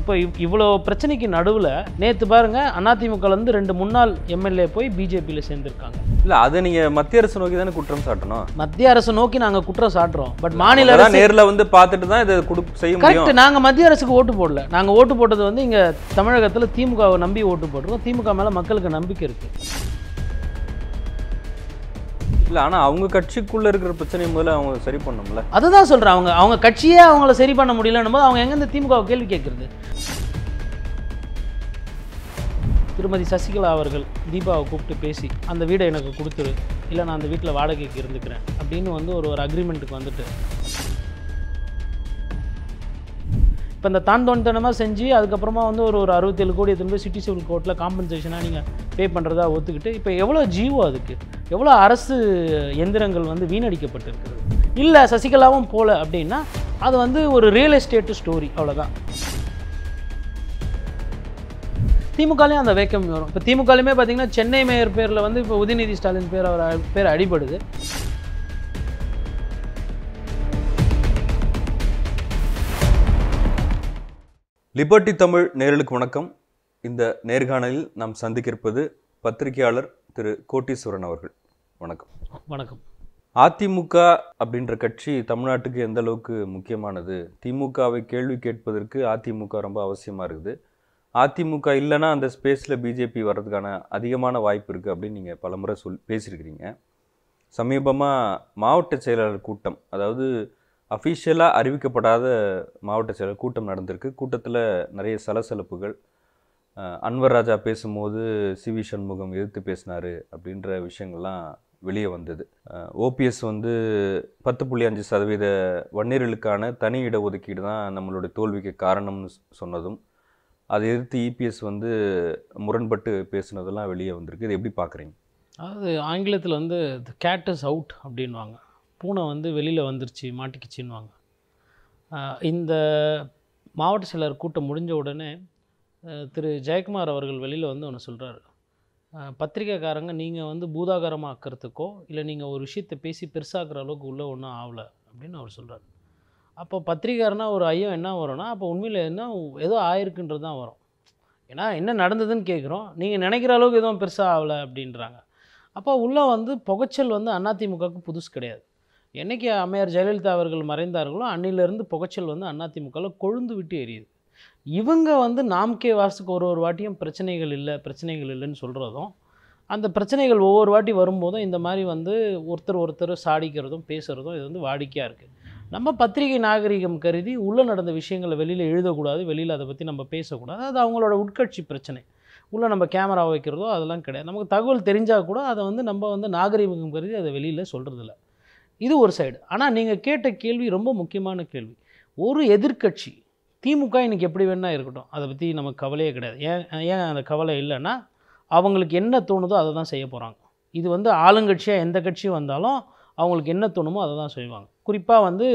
இப்போ இவ் இவ்வளோ பிரச்சனைக்கு நடுவில் நேற்று பாருங்கள் அதிமுகலேருந்து ரெண்டு முன்னாள் எம்எல்ஏ போய் பிஜேபியில் சேர்ந்துருக்காங்க இல்லை அது நீங்கள் மத்திய அரசு நோக்கி தானே குற்றம் சாட்டணும் மத்திய அரசு நோக்கி நாங்கள் குற்றம் சாட்டுறோம் பட் மாநில அரசு நேரில் வந்து பார்த்துட்டு தான் இதை கொடு செய்ய முடியும் நாங்கள் மத்திய அரசுக்கு ஓட்டு போடல நாங்கள் ஓட்டு போட்டது வந்து இங்கே தமிழகத்தில் திமுகவை நம்பி ஓட்டு போடுறோம் திமுக மேலே மக்களுக்கு நம்பிக்கை இருக்குது இல்லை ஆனால் அவங்க கட்சிக்குள்ளே இருக்கிற பிரச்சனை முதல்ல அவங்க சரி பண்ணணும்ல அதுதான் சொல்கிறேன் அவங்க அவங்க கட்சியே அவங்கள சரி பண்ண முடியலன்னு போது அவங்க எங்கேருந்து திமுக கேள்வி கேட்குறது திருமதி சசிகலா அவர்கள் தீபாவை கூப்பிட்டு பேசி அந்த வீடை எனக்கு கொடுத்துரு இல்லை நான் அந்த வீட்டில் வாடகைக்கு இருந்துக்கிறேன் அப்படின்னு வந்து ஒரு ஒரு அக்ரிமெண்ட்டுக்கு வந்துட்டு இப்போ இந்த தான் செஞ்சு அதுக்கப்புறமா வந்து ஒரு ஒரு அறுபத்தேழு கோடி எத்தனை போய் சிட்டி சிவில் கோர்ட்டில் காம்பன்சேஷனாக நீங்கள் பே பண்ணுறதா ஒத்துக்கிட்டு இப்போ எவ்வளோ ஜீவோ அதுக்கு எவ்வளோ அரசு எந்திரங்கள் வந்து வீணடிக்கப்பட்டிருக்கிறது இல்லை சசிகலாவும் போல அப்படின்னா அது வந்து ஒரு ரியல் எஸ்டேட்டு ஸ்டோரி அவ்வளோதான் திமுகலையும் அந்த வேக்கம் வரும் இப்போ திமுகலையுமே பார்த்தீங்கன்னா சென்னை மேயர் பேரில் வந்து இப்போ உதயநிதி ஸ்டாலின் பேர் அவர் பேர் அடிபடுது லிபர்டி தமிழ் நேரலுக்கு வணக்கம் இந்த நேர்காணலில் நாம் சந்திக்கிருப்பது பத்திரிகையாளர் திரு கோட்டீஸ்வரன் அவர்கள் வணக்கம் வணக்கம் அதிமுக அப்படின்ற கட்சி தமிழ்நாட்டுக்கு எந்த அளவுக்கு முக்கியமானது திமுகவை கேள்வி கேட்பதற்கு அதிமுக ரொம்ப அவசியமாக இருக்குது அதிமுக இல்லைன்னா அந்த ஸ்பேஸில் பிஜேபி வர்றதுக்கான அதிகமான வாய்ப்பு இருக்குது அப்படின்னு நீங்கள் பலமுறை சொல் பேசியிருக்கிறீங்க சமீபமாக மாவட்ட செயலாளர் கூட்டம் அதாவது அஃபிஷியலாக அறிவிக்கப்படாத மாவட்ட செயலர் கூட்டம் நடந்திருக்கு கூட்டத்தில் நிறைய சலசலப்புகள் அன்வர் ராஜா பேசும்போது சி வி சண்முகம் எதிர்த்து பேசினார் அப்படின்ற விஷயங்கள்லாம் வெளியே வந்தது ஓபிஎஸ் வந்து பத்து புள்ளி அஞ்சு சதவீத வன்னியர்களுக்கான தனி இட ஒதுக்கீடு தான் நம்மளுடைய தோல்விக்கு காரணம்னு சொன்னதும் அதை எதிர்த்து இபிஎஸ் வந்து முரண்பட்டு பேசுனதெல்லாம் வெளியே வந்திருக்கு இது எப்படி பார்க்குறீங்க அது ஆங்கிலத்தில் வந்து த கேட்டஸ் அவுட் அப்படின்வாங்க பூனை வந்து வெளியில் வந்துருச்சு மாட்டிக்கிச்சின்வாங்க இந்த மாவட்ட செயலர் கூட்டம் முடிஞ்ச உடனே திரு ஜெயக்குமார் அவர்கள் வெளியில் வந்து ஒன்று சொல்கிறார் பத்திரிக்கைக்காரங்க நீங்கள் வந்து பூதாகரமாக இல்லை நீங்கள் ஒரு விஷயத்தை பேசி பெருசாக்குற அளவுக்கு உள்ளே ஒன்றும் ஆகலை அப்படின்னு அவர் சொல்கிறார் அப்போ பத்திரிக்காரனா ஒரு ஐயம் என்ன வரும்னா அப்போ உண்மையில் என்ன ஏதோ ஆயிருக்குன்றது தான் வரும் ஏன்னா என்ன நடந்ததுன்னு கேட்குறோம் நீங்கள் நினைக்கிற அளவுக்கு எதுவும் பெருசாக ஆகலை அப்படின்றாங்க அப்போ உள்ளே வந்து புகைச்சல் வந்து அதிமுகவுக்கு புதுசு கிடையாது என்றைக்கு அம்மையார் ஜெயலலிதா அவர்கள் மறைந்தார்களோ அன்னிலிருந்து புகச்சல் வந்து அதிமுகவில் கொழுந்து விட்டு எரியுது இவங்க வந்து நாம்கே வாசுக்கு ஒரு ஒரு வாட்டியும் பிரச்சனைகள் இல்லை பிரச்சனைகள் இல்லைன்னு சொல்கிறதும் அந்த பிரச்சனைகள் ஒவ்வொரு வாட்டி வரும்போதும் இந்த மாதிரி வந்து ஒருத்தர் ஒருத்தர் சாடிக்கிறதும் பேசுகிறதும் இது வந்து வாடிக்கையாக இருக்குது நம்ம பத்திரிகை நாகரிகம் கருதி உள்ளே நடந்த விஷயங்களை வெளியில் எழுதக்கூடாது வெளியில் அதை பற்றி நம்ம பேசக்கூடாது அது அவங்களோட உட்கட்சி பிரச்சனை உள்ளே நம்ம கேமரா வைக்கிறதோ அதெல்லாம் கிடையாது நமக்கு தகவல் தெரிஞ்சால் கூட அதை வந்து நம்ம வந்து நாகரிகம் கருதி அதை வெளியில் இல்லை இது ஒரு சைடு ஆனால் நீங்கள் கேட்ட கேள்வி ரொம்ப முக்கியமான கேள்வி ஒரு எதிர்கட்சி திமுக இன்றைக்கி எப்படி வேணால் இருக்கட்டும் அதை பற்றி நமக்கு கவலையே கிடையாது ஏன் ஏன் அந்த கவலை இல்லைன்னா அவங்களுக்கு என்ன தோணுதோ அதை தான் செய்ய போகிறாங்க இது வந்து ஆளுங்கட்சியாக எந்த கட்சியும் வந்தாலும் அவங்களுக்கு என்ன தோணுமோ அதை தான் செய்வாங்க குறிப்பாக வந்து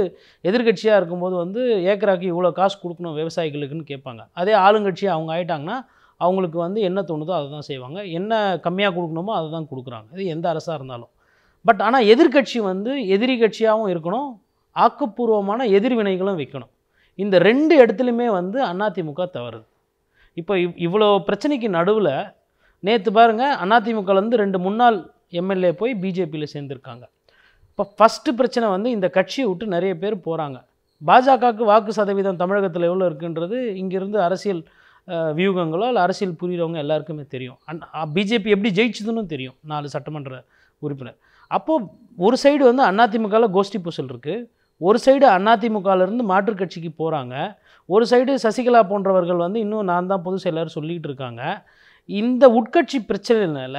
எதிர்கட்சியாக இருக்கும்போது வந்து ஏக்கராக்கு இவ்வளோ காசு கொடுக்கணும் விவசாயிகளுக்குன்னு கேட்பாங்க அதே ஆளுங்கட்சியாக அவங்க ஆயிட்டாங்கன்னா அவங்களுக்கு வந்து என்ன தோணுதோ அதை தான் செய்வாங்க என்ன கம்மியாக கொடுக்கணுமோ அதை தான் கொடுக்குறாங்க இது எந்த அரசாக இருந்தாலும் பட் ஆனால் எதிர்கட்சி வந்து எதிரி கட்சியாகவும் இருக்கணும் ஆக்கப்பூர்வமான எதிர்வினைகளும் வைக்கணும் இந்த ரெண்டு இடத்துலையுமே வந்து அதிமுக தவறுது இப்போ இவ் இவ்வளோ பிரச்சனைக்கு நடுவில் நேற்று பாருங்கள் அதிமுகலேருந்து ரெண்டு முன்னாள் எம்எல்ஏ போய் பிஜேபியில் சேர்ந்துருக்காங்க இப்போ ஃபஸ்ட்டு பிரச்சனை வந்து இந்த கட்சியை விட்டு நிறைய பேர் போகிறாங்க பாஜகவுக்கு வாக்கு சதவீதம் தமிழகத்தில் எவ்வளோ இருக்குன்றது இங்கேருந்து அரசியல் வியூகங்களோ இல்லை அரசியல் புரிகிறவங்க எல்லாருக்குமே தெரியும் அண்ட் பிஜேபி எப்படி ஜெயிச்சதுன்னு தெரியும் நாலு சட்டமன்ற உறுப்பினர் அப்போது ஒரு சைடு வந்து அதிமுகவில் கோஷ்டி பூசல் இருக்குது ஒரு சைடு அதிமுகலேருந்து மாற்றுக் கட்சிக்கு போகிறாங்க ஒரு சைடு சசிகலா போன்றவர்கள் வந்து இன்னும் நான் தான் பொது செயலர் சொல்லிகிட்டு இருக்காங்க இந்த உட்கட்சி பிரச்சனையினால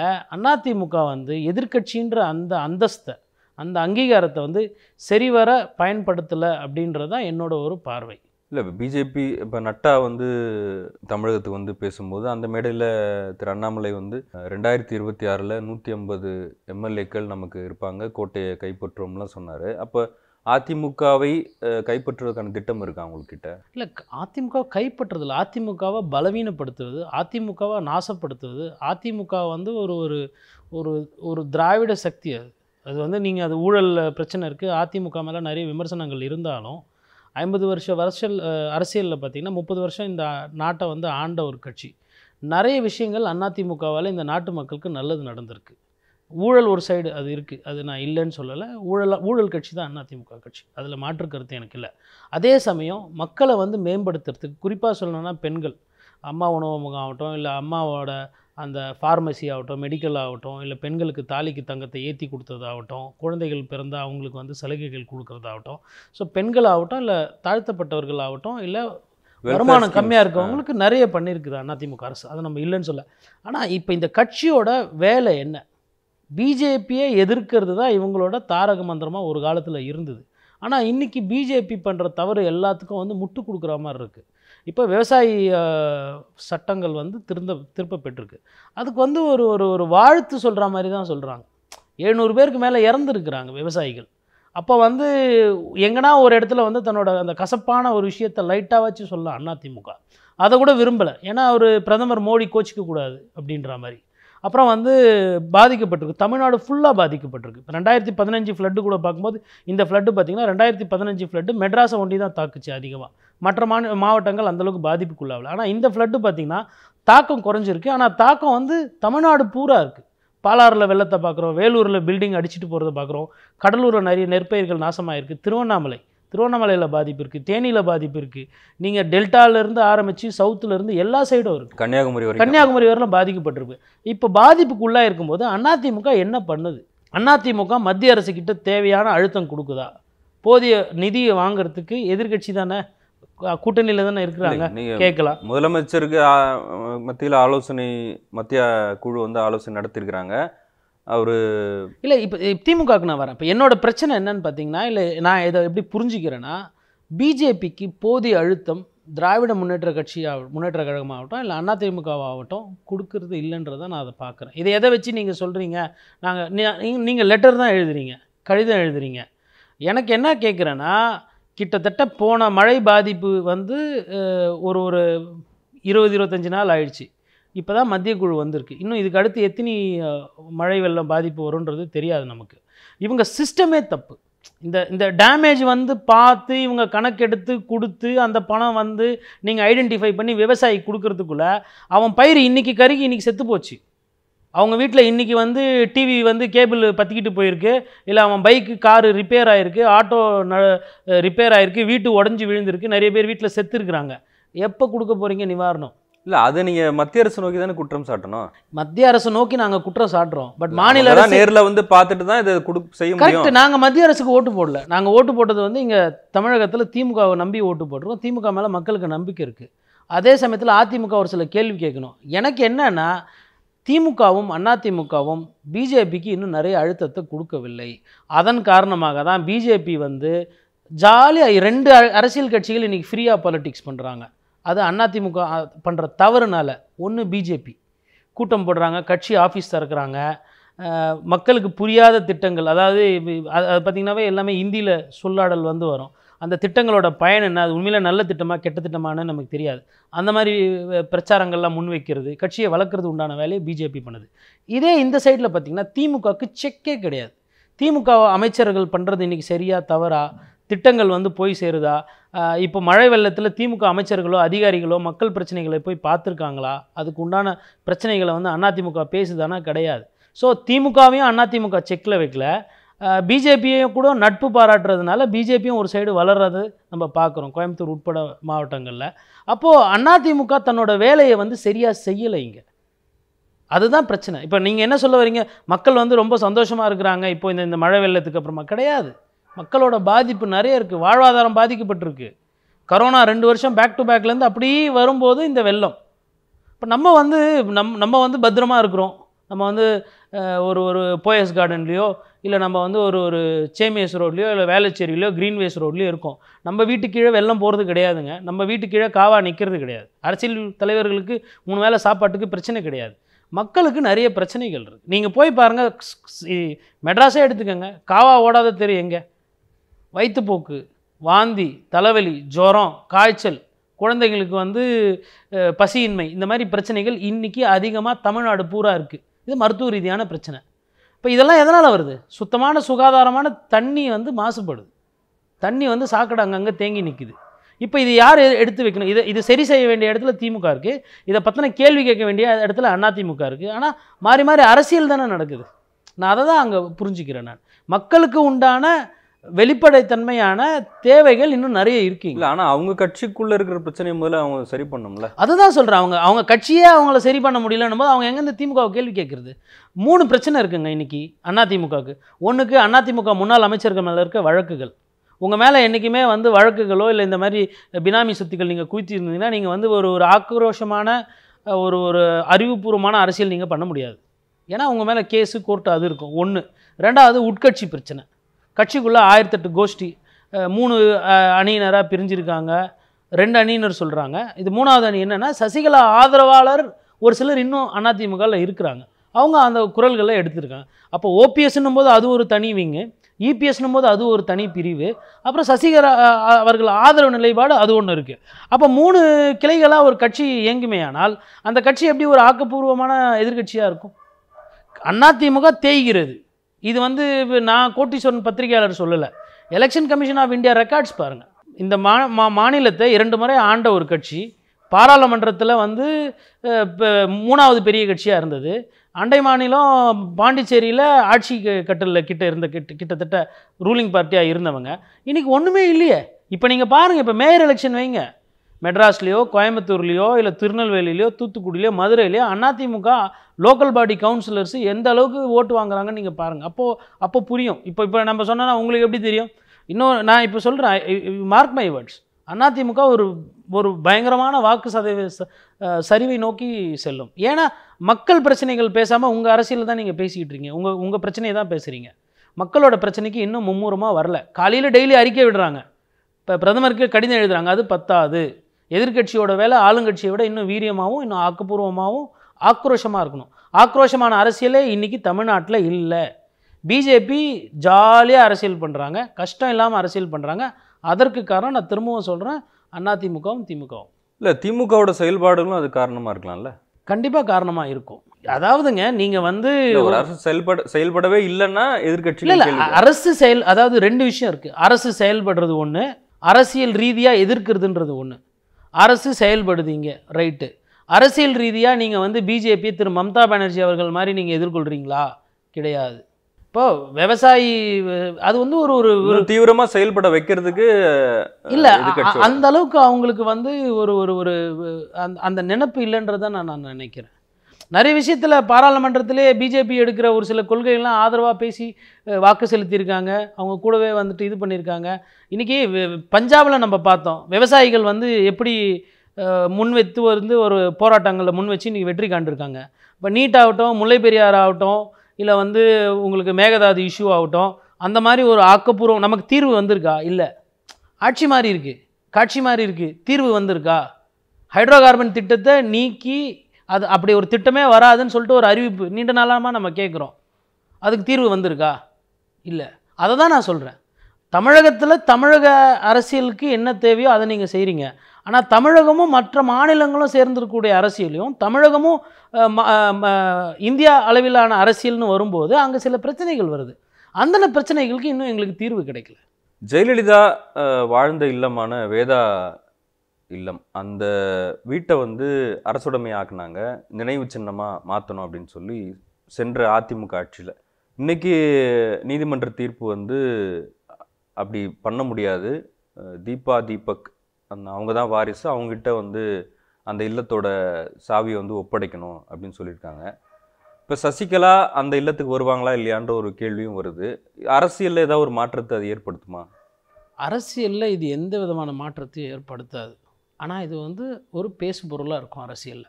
அதிமுக வந்து எதிர்கட்சின்ற அந்த அந்தஸ்தை அந்த அங்கீகாரத்தை வந்து சரிவர பயன்படுத்தலை அப்படின்றது தான் என்னோட ஒரு பார்வை இல்லை இப்போ பிஜேபி இப்போ நட்டா வந்து தமிழகத்துக்கு வந்து பேசும்போது அந்த மேடையில் திரு அண்ணாமலை வந்து ரெண்டாயிரத்தி இருபத்தி ஆறில் நூற்றி ஐம்பது எம்எல்ஏக்கள் நமக்கு இருப்பாங்க கோட்டையை கைப்பற்றுவோம்லாம் சொன்னார் அப்போ அதிமுகவை கைப்பற்றுவதற்கான திட்டம் இருக்கா அவங்கக்கிட்ட இல்லை அதிமுக கைப்பற்றுறதில்ல அதிமுகவை பலவீனப்படுத்துவது அதிமுகவை நாசப்படுத்துவது அதிமுக வந்து ஒரு ஒரு ஒரு ஒரு திராவிட சக்தி அது அது வந்து நீங்கள் அது ஊழல் பிரச்சனை இருக்குது அதிமுக மேலே நிறைய விமர்சனங்கள் இருந்தாலும் ஐம்பது வருஷ அரசியல் அரசியலில் பார்த்திங்கன்னா முப்பது வருஷம் இந்த நாட்டை வந்து ஆண்ட ஒரு கட்சி நிறைய விஷயங்கள் அதிமுகவால் இந்த நாட்டு மக்களுக்கு நல்லது நடந்திருக்கு ஊழல் ஒரு சைடு அது இருக்குது அது நான் இல்லைன்னு சொல்லலை ஊழல் ஊழல் கட்சி தான் அதிமுக கட்சி அதில் மாற்று கருத்து எனக்கு இல்லை அதே சமயம் மக்களை வந்து மேம்படுத்துறதுக்கு குறிப்பாக சொல்லணும்னா பெண்கள் அம்மா உணவு முகம் ஆகட்டும் இல்லை அம்மாவோட அந்த ஃபார்மசி ஆகட்டும் மெடிக்கல் ஆகட்டும் இல்லை பெண்களுக்கு தாலிக்கு தங்கத்தை ஏற்றி கொடுத்ததாகட்டும் குழந்தைகள் பிறந்தால் அவங்களுக்கு வந்து சலுகைகள் கொடுக்குறதாகட்டும் ஸோ பெண்கள் ஆகட்டும் இல்லை தாழ்த்தப்பட்டவர்கள் ஆகட்டும் இல்லை வருமானம் கம்மியாக இருக்கவங்களுக்கு நிறைய பண்ணியிருக்குது அதிமுக அரசு அதை நம்ம இல்லைன்னு சொல்ல ஆனால் இப்போ இந்த கட்சியோட வேலை என்ன பிஜேபியை எதிர்க்கிறது தான் இவங்களோட தாரக மந்திரமாக ஒரு காலத்தில் இருந்தது ஆனால் இன்றைக்கி பிஜேபி பண்ணுற தவறு எல்லாத்துக்கும் வந்து முட்டு கொடுக்குற மாதிரி இருக்குது இப்போ விவசாயி சட்டங்கள் வந்து திருந்த திருப்ப பெற்றிருக்கு அதுக்கு வந்து ஒரு ஒரு ஒரு வாழ்த்து சொல்கிற மாதிரி தான் சொல்கிறாங்க எழுநூறு பேருக்கு மேலே இறந்துருக்குறாங்க விவசாயிகள் அப்போ வந்து எங்கன்னா ஒரு இடத்துல வந்து தன்னோட அந்த கசப்பான ஒரு விஷயத்தை லைட்டாக வச்சு சொல்லலாம் அதிமுக அதை கூட விரும்பலை ஏன்னா அவர் பிரதமர் மோடி கோச்சிக்க கூடாது அப்படின்ற மாதிரி அப்புறம் வந்து பாதிக்கப்பட்டிருக்கு தமிழ்நாடு ஃபுல்லாக பாதிக்கப்பட்டிருக்கு இப்போ ரெண்டாயிரத்தி பதினஞ்சு ஃப்ளட்டு கூட பார்க்கும்போது இந்த ஃப்ளட்டு பார்த்திங்கன்னா ரெண்டாயிரத்தி பதினஞ்சு ஃப்ளட்டு மெட்ராஸை ஒண்டி தான் தாக்குச்சு அதிகமாக மற்ற மாநில மாவட்டங்கள் அந்தளவுக்கு பாதிப்புக்குள்ளாகல ஆனால் இந்த ஃப்ளட்டு பார்த்திங்கன்னா தாக்கம் குறைஞ்சிருக்கு ஆனால் தாக்கம் வந்து தமிழ்நாடு பூரா இருக்குது பாலாறில் வெள்ளத்தை பார்க்குறோம் வேலூரில் பில்டிங் அடிச்சுட்டு போகிறத பார்க்குறோம் கடலூரில் நிறைய நெற்பயிர்கள் நாசமாக இருக்குது திருவண்ணாமலை திருவண்ணாமலையில் பாதிப்பு இருக்குது தேனியில் பாதிப்பு இருக்குது நீங்கள் டெல்டாவிலேருந்து ஆரம்பித்து சவுத்துலேருந்து எல்லா சைடும் இருக்குது கன்னியாகுமரி வரை கன்னியாகுமரி வரலாம் பாதிக்கப்பட்டிருக்கு இப்போ பாதிப்புக்குள்ளாக இருக்கும்போது அதிமுக என்ன பண்ணுது அதிமுக மத்திய அரசுக்கிட்ட தேவையான அழுத்தம் கொடுக்குதா போதிய நிதியை வாங்குறதுக்கு எதிர்கட்சி தானே கூட்டணியில் தானே இருக்கிறாங்க கேட்கலாம் முதலமைச்சருக்கு மத்தியில் ஆலோசனை மத்திய குழு வந்து ஆலோசனை நடத்திருக்கிறாங்க அவர் இல்லை இப்போ திமுகவுக்கு நான் வரேன் இப்போ என்னோட பிரச்சனை என்னன்னு பார்த்தீங்கன்னா இல்லை நான் இதை எப்படி புரிஞ்சுக்கிறேன்னா பிஜேபிக்கு போதிய அழுத்தம் திராவிட முன்னேற்ற கட்சியாக முன்னேற்ற கழகமாகட்டும் இல்லை அண்ணா திமுகவாகட்டும் கொடுக்கறது இல்லைன்றதை நான் அதை பார்க்குறேன் இதை எதை வச்சு நீங்கள் சொல்கிறீங்க நாங்கள் நீங்கள் லெட்டர் தான் எழுதுறீங்க கடிதம் எழுதுறீங்க எனக்கு என்ன கேட்குறேன்னா கிட்டத்தட்ட போன மழை பாதிப்பு வந்து ஒரு ஒரு இருபது இருபத்தஞ்சி நாள் ஆயிடுச்சு இப்போ தான் மத்திய குழு வந்திருக்கு இன்னும் இதுக்கு அடுத்து எத்தனை மழை வெள்ளம் பாதிப்பு வரும்ன்றது தெரியாது நமக்கு இவங்க சிஸ்டமே தப்பு இந்த இந்த டேமேஜ் வந்து பார்த்து இவங்க கணக்கெடுத்து கொடுத்து அந்த பணம் வந்து நீங்கள் ஐடென்டிஃபை பண்ணி விவசாயி கொடுக்கறதுக்குள்ளே அவன் பயிர் இன்றைக்கி கருகி இன்றைக்கி செத்து போச்சு அவங்க வீட்டில் இன்றைக்கி வந்து டிவி வந்து கேபிள் பற்றிக்கிட்டு போயிருக்கு இல்லை அவன் பைக்கு காரு ரிப்பேர் ஆகிருக்கு ஆட்டோ ந ரிப்பேர் ஆகிருக்கு வீட்டு உடஞ்சி விழுந்திருக்கு நிறைய பேர் வீட்டில் செத்துருக்குறாங்க எப்போ கொடுக்க போகிறீங்க நிவாரணம் இல்லை அது நீங்கள் மத்திய அரசு நோக்கி தானே குற்றம் சாட்டணும் மத்திய அரசு நோக்கி நாங்கள் குற்றம் சாட்டுறோம் பட் மாநில அரசு நேரில் வந்து பார்த்துட்டு தான் இதை கொடு செய்ய முடியும் நாங்கள் மத்திய அரசுக்கு ஓட்டு போடல நாங்கள் ஓட்டு போட்டது வந்து இங்கே தமிழகத்தில் திமுகவை நம்பி ஓட்டு போடுறோம் திமுக மேலே மக்களுக்கு நம்பிக்கை இருக்குது அதே சமயத்தில் அதிமுக ஒரு சில கேள்வி கேட்கணும் எனக்கு என்னென்னா திமுகவும் அதிமுகவும் பிஜேபிக்கு இன்னும் நிறைய அழுத்தத்தை கொடுக்கவில்லை அதன் காரணமாக தான் பிஜேபி வந்து ஜாலியாக ரெண்டு அரசியல் கட்சிகள் இன்றைக்கி ஃப்ரீயாக பாலிட்டிக்ஸ் பண்ணுறாங்க அது அதிமுக பண்ணுற தவறுனால ஒன்று பிஜேபி கூட்டம் போடுறாங்க கட்சி ஆஃபீஸ் திறக்கிறாங்க மக்களுக்கு புரியாத திட்டங்கள் அதாவது அது பார்த்திங்கன்னாவே எல்லாமே இந்தியில் சொல்லாடல் வந்து வரும் அந்த திட்டங்களோட பயன் என்ன அது உண்மையில் நல்ல திட்டமாக கெட்ட திட்டமானு நமக்கு தெரியாது அந்த மாதிரி பிரச்சாரங்கள்லாம் முன்வைக்கிறது கட்சியை வளர்க்குறது உண்டான வேலையை பிஜேபி பண்ணுது இதே இந்த சைடில் பார்த்திங்கன்னா திமுகவுக்கு செக்கே கிடையாது திமுக அமைச்சர்கள் பண்ணுறது இன்றைக்கி சரியாக தவறா திட்டங்கள் வந்து போய் சேருதா இப்போ மழை வெள்ளத்தில் திமுக அமைச்சர்களோ அதிகாரிகளோ மக்கள் பிரச்சனைகளை போய் பார்த்துருக்காங்களா அதுக்கு உண்டான பிரச்சனைகளை வந்து அதிமுக பேசுதானா கிடையாது ஸோ திமுகவையும் அதிமுக செக்கில் வைக்கல பிஜேபியையும் கூட நட்பு பாராட்டுறதுனால பிஜேபியும் ஒரு சைடு வளர்றது நம்ம பார்க்குறோம் கோயம்புத்தூர் உட்பட மாவட்டங்களில் அப்போது அதிமுக தன்னோட வேலையை வந்து சரியாக செய்யலை இங்கே அதுதான் பிரச்சனை இப்போ நீங்கள் என்ன சொல்ல வரீங்க மக்கள் வந்து ரொம்ப சந்தோஷமாக இருக்கிறாங்க இப்போ இந்த இந்த மழை வெள்ளத்துக்கு அப்புறமா கிடையாது மக்களோட பாதிப்பு நிறைய இருக்குது வாழ்வாதாரம் பாதிக்கப்பட்டிருக்கு கரோனா ரெண்டு வருஷம் பேக் டு பேக்லேருந்து அப்படியே வரும்போது இந்த வெள்ளம் இப்போ நம்ம வந்து நம் நம்ம வந்து பத்திரமாக இருக்கிறோம் நம்ம வந்து ஒரு ஒரு போயஸ் கார்டன்லேயோ இல்லை நம்ம வந்து ஒரு ஒரு சேமியஸ் ரோட்லேயோ இல்லை வேலைச்சேரியிலையோ க்ரீன்வேஸ் ரோட்லேயோ இருக்கும் நம்ம வீட்டு கீழே வெள்ளம் போகிறது கிடையாதுங்க நம்ம வீட்டு கீழே காவா நிற்கிறது கிடையாது அரசியல் தலைவர்களுக்கு மூணு வேலை சாப்பாட்டுக்கு பிரச்சனை கிடையாது மக்களுக்கு நிறைய பிரச்சனைகள் இருக்குது நீங்கள் போய் பாருங்கள் மெட்ராஸே எடுத்துக்கோங்க காவா ஓடாத தெரு எங்கே வயிற்றுப்போக்கு வாந்தி தலைவலி ஜுரம் காய்ச்சல் குழந்தைகளுக்கு வந்து பசியின்மை இந்த மாதிரி பிரச்சனைகள் இன்றைக்கி அதிகமாக தமிழ்நாடு பூரா இருக்குது இது மருத்துவ ரீதியான பிரச்சனை இப்போ இதெல்லாம் எதனால் வருது சுத்தமான சுகாதாரமான தண்ணி வந்து மாசுபடுது தண்ணி வந்து சாக்கடை அங்கங்கே தேங்கி நிற்குது இப்போ இது யார் எடுத்து வைக்கணும் இதை இது சரி செய்ய வேண்டிய இடத்துல திமுக இருக்குது இதை பற்றின கேள்வி கேட்க வேண்டிய இடத்துல அதிமுக இருக்குது ஆனால் மாறி மாறி அரசியல் தானே நடக்குது நான் அதை தான் அங்கே புரிஞ்சுக்கிறேன் நான் மக்களுக்கு உண்டான வெளிப்படைத்தன்மையான தேவைகள் இன்னும் நிறைய இருக்குங்க இல்லை ஆனால் அவங்க கட்சிக்குள்ளே இருக்கிற பிரச்சனையை முதல்ல அவங்க சரி பண்ணணும்ல அதுதான் சொல்கிறேன் அவங்க அவங்க கட்சியே அவங்கள சரி பண்ண முடியலன்னு போது அவங்க எங்கேருந்து திமுகவை கேள்வி கேட்குறது மூணு பிரச்சனை இருக்குங்க இன்னைக்கு அதிமுகவுக்கு ஒன்றுக்கு அதிமுக முன்னாள் அமைச்சர்கள் மேலே இருக்க வழக்குகள் உங்கள் மேலே என்றைக்குமே வந்து வழக்குகளோ இல்லை இந்த மாதிரி பினாமி சொத்துக்கள் நீங்கள் குவித்து இருந்தீங்கன்னா நீங்கள் வந்து ஒரு ஒரு ஆக்ரோஷமான ஒரு ஒரு அறிவுபூர்வமான அரசியல் நீங்கள் பண்ண முடியாது ஏன்னா உங்கள் மேலே கேஸு கோர்ட்டு அது இருக்கும் ஒன்று ரெண்டாவது உட்கட்சி பிரச்சனை கட்சிக்குள்ளே ஆயிரத்தெட்டு கோஷ்டி மூணு அணியினராக பிரிஞ்சிருக்காங்க ரெண்டு அணியினர் சொல்கிறாங்க இது மூணாவது அணி என்னென்னா சசிகலா ஆதரவாளர் ஒரு சிலர் இன்னும் அதிமுகவில் இருக்கிறாங்க அவங்க அந்த குரல்களை எடுத்திருக்காங்க அப்போ ஓபிஎஸ்ன்னும் போது அது ஒரு தனி விங்கு இபிஎஸ்னும் போது அது ஒரு தனி பிரிவு அப்புறம் சசிகலா அவர்கள் ஆதரவு நிலைப்பாடு அது ஒன்று இருக்குது அப்போ மூணு கிளைகளாக ஒரு கட்சி இயங்குமேயானால் அந்த கட்சி எப்படி ஒரு ஆக்கப்பூர்வமான எதிர்கட்சியாக இருக்கும் அதிமுக தேய்கிறது இது வந்து நான் கோட்டீஸ்வரன் பத்திரிகையாளர் சொல்லலை election commission of India records பாருங்கள் இந்த மா மா மாநிலத்தை இரண்டு முறை ஆண்ட ஒரு கட்சி பாராளுமன்றத்தில் வந்து மூணாவது பெரிய கட்சியாக இருந்தது அண்டை மாநிலம் பாண்டிச்சேரியில் ஆட்சி கட்டலில் கிட்ட இருந்த கிட்ட கிட்டத்தட்ட ரூலிங் பார்ட்டியாக இருந்தவங்க இன்றைக்கி ஒன்றுமே இல்லையே இப்போ நீங்கள் பாருங்கள் இப்போ மேயர் எலெக்ஷன் வைங்க மெட்ராஸ்லேயோ கோயம்புத்தூர்லேயோ இல்லை திருநெல்வேலியிலையோ தூத்துக்குடியிலையோ மதுரையிலையோ அதிமுக லோக்கல் பாடி கவுன்சிலர்ஸ் எந்த அளவுக்கு ஓட்டு வாங்குறாங்கன்னு நீங்கள் பாருங்கள் அப்போது அப்போ புரியும் இப்போ இப்போ நம்ம சொன்னால் உங்களுக்கு எப்படி தெரியும் இன்னும் நான் இப்போ சொல்கிறேன் மார்க் மை வேர்ட்ஸ் அதிமுக ஒரு ஒரு பயங்கரமான வாக்கு சதவீத சரிவை நோக்கி செல்லும் ஏன்னா மக்கள் பிரச்சனைகள் பேசாமல் உங்கள் அரசியல் தான் நீங்கள் பேசிக்கிட்டு இருக்கீங்க உங்கள் உங்கள் பிரச்சனையை தான் பேசுகிறீங்க மக்களோட பிரச்சனைக்கு இன்னும் மும்முரமாக வரல காலையில் டெய்லி அறிக்கை விடுறாங்க இப்போ பிரதமருக்கு கடிதம் எழுதுகிறாங்க அது பத்தாது எதிர்கட்சியோட வேலை ஆளுங்கட்சியை விட இன்னும் வீரியமாகவும் இன்னும் ஆக்கப்பூர்வமாகவும் ஆக்ரோஷமாக இருக்கணும் ஆக்ரோஷமான அரசியலே இன்றைக்கி தமிழ்நாட்டில் இல்லை பிஜேபி ஜாலியாக அரசியல் பண்ணுறாங்க கஷ்டம் இல்லாமல் அரசியல் பண்ணுறாங்க அதற்கு காரணம் நான் திரும்பவும் சொல்கிறேன் அண்ணா திமுகவும் திமுகவும் இல்லை திமுகவோட செயல்பாடுகளும் அது காரணமாக இருக்கலாம்ல கண்டிப்பாக காரணமாக இருக்கும் அதாவதுங்க நீங்கள் வந்து ஒரு அரசு செயல்பட செயல்படவே இல்லைன்னா எதிர்கட்சி இல்லை அரசு செயல் அதாவது ரெண்டு விஷயம் இருக்குது அரசு செயல்படுறது ஒன்று அரசியல் ரீதியாக எதிர்க்கிறதுன்றது ஒன்று அரசு செயல்படுதீங்க ரைட்டு அரசியல் ரீதியாக நீங்கள் வந்து பிஜேபி திரு மம்தா பானர்ஜி அவர்கள் மாதிரி நீங்கள் எதிர்கொள்கிறீங்களா கிடையாது இப்போ விவசாயி அது வந்து ஒரு ஒரு தீவிரமாக செயல்பட வைக்கிறதுக்கு இல்லை அந்த அளவுக்கு அவங்களுக்கு வந்து ஒரு ஒரு ஒரு அந்த நினப்பு இல்லைன்றதான் நான் நான் நினைக்கிறேன் நிறைய விஷயத்தில் பாராளுமன்றத்திலே பிஜேபி எடுக்கிற ஒரு சில கொள்கைகள்லாம் ஆதரவாக பேசி வாக்கு செலுத்தியிருக்காங்க அவங்க கூடவே வந்துட்டு இது பண்ணியிருக்காங்க இன்றைக்கி பஞ்சாபில் நம்ம பார்த்தோம் விவசாயிகள் வந்து எப்படி முன் வைத்து வந்து ஒரு போராட்டங்களில் முன் வச்சு இன்றைக்கி வெற்றி காண்டிருக்காங்க இப்போ நீட் ஆகட்டும் முல்லை பெரியார் ஆகட்டும் இல்லை வந்து உங்களுக்கு மேகதாது இஷ்யூ ஆகட்டும் அந்த மாதிரி ஒரு ஆக்கப்பூர்வம் நமக்கு தீர்வு வந்திருக்கா இல்லை ஆட்சி மாறி இருக்குது காட்சி மாறி இருக்குது தீர்வு வந்திருக்கா ஹைட்ரோ கார்பன் திட்டத்தை நீக்கி அது அப்படி ஒரு திட்டமே வராதுன்னு சொல்லிட்டு ஒரு அறிவிப்பு நீண்ட நாளாமல் நம்ம கேட்குறோம் அதுக்கு தீர்வு வந்திருக்கா இல்லை அதை தான் நான் சொல்கிறேன் தமிழகத்தில் தமிழக அரசியலுக்கு என்ன தேவையோ அதை நீங்கள் செய்கிறீங்க ஆனால் தமிழகமும் மற்ற மாநிலங்களும் சேர்ந்திருக்கக்கூடிய அரசியலையும் தமிழகமும் இந்தியா அளவிலான அரசியல்னு வரும்போது அங்கே சில பிரச்சனைகள் வருது அந்த பிரச்சனைகளுக்கு இன்னும் எங்களுக்கு தீர்வு கிடைக்கல ஜெயலலிதா வாழ்ந்த இல்லமான வேதா இல்லம் அந்த வீட்டை வந்து அரசுடைமை ஆக்குனாங்க நினைவு சின்னமாக மாற்றணும் அப்படின்னு சொல்லி சென்ற அதிமுக ஆட்சியில் இன்றைக்கி நீதிமன்ற தீர்ப்பு வந்து அப்படி பண்ண முடியாது தீபா தீபக் அந்த அவங்க தான் வாரிசு அவங்ககிட்ட வந்து அந்த இல்லத்தோட சாவியை வந்து ஒப்படைக்கணும் அப்படின்னு சொல்லியிருக்காங்க இப்போ சசிகலா அந்த இல்லத்துக்கு வருவாங்களா இல்லையான்ற ஒரு கேள்வியும் வருது அரசியலில் ஏதாவது ஒரு மாற்றத்தை அது ஏற்படுத்துமா அரசியலில் இது எந்த விதமான மாற்றத்தையும் ஏற்படுத்தாது ஆனால் இது வந்து ஒரு பேசு பொருளாக இருக்கும் அரசியலில்